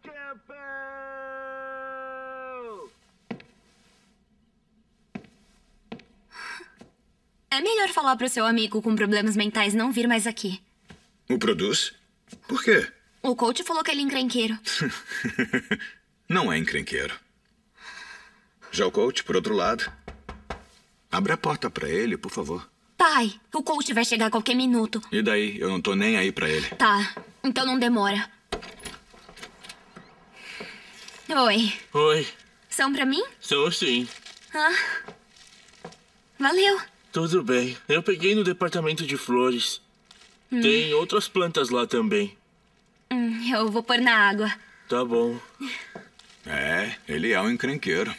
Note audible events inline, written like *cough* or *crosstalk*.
Campbell! É melhor falar pro seu amigo com problemas mentais não vir mais aqui. O produz? Por quê? O coach falou que ele é encrenqueiro. *laughs* não é encrenqueiro. Já o coach, por outro lado. Abra a porta para ele, por favor. Pai, o coach vai chegar a qualquer minuto. E daí? Eu não tô nem aí para ele. Tá, então não demora. Oi. Oi. São pra mim? São sim. Ah. Valeu. Tudo bem. Eu peguei no departamento de flores. Hum. Tem outras plantas lá também. Hum, eu vou pôr na água. Tá bom. *laughs* É, ele é um encrenqueiro.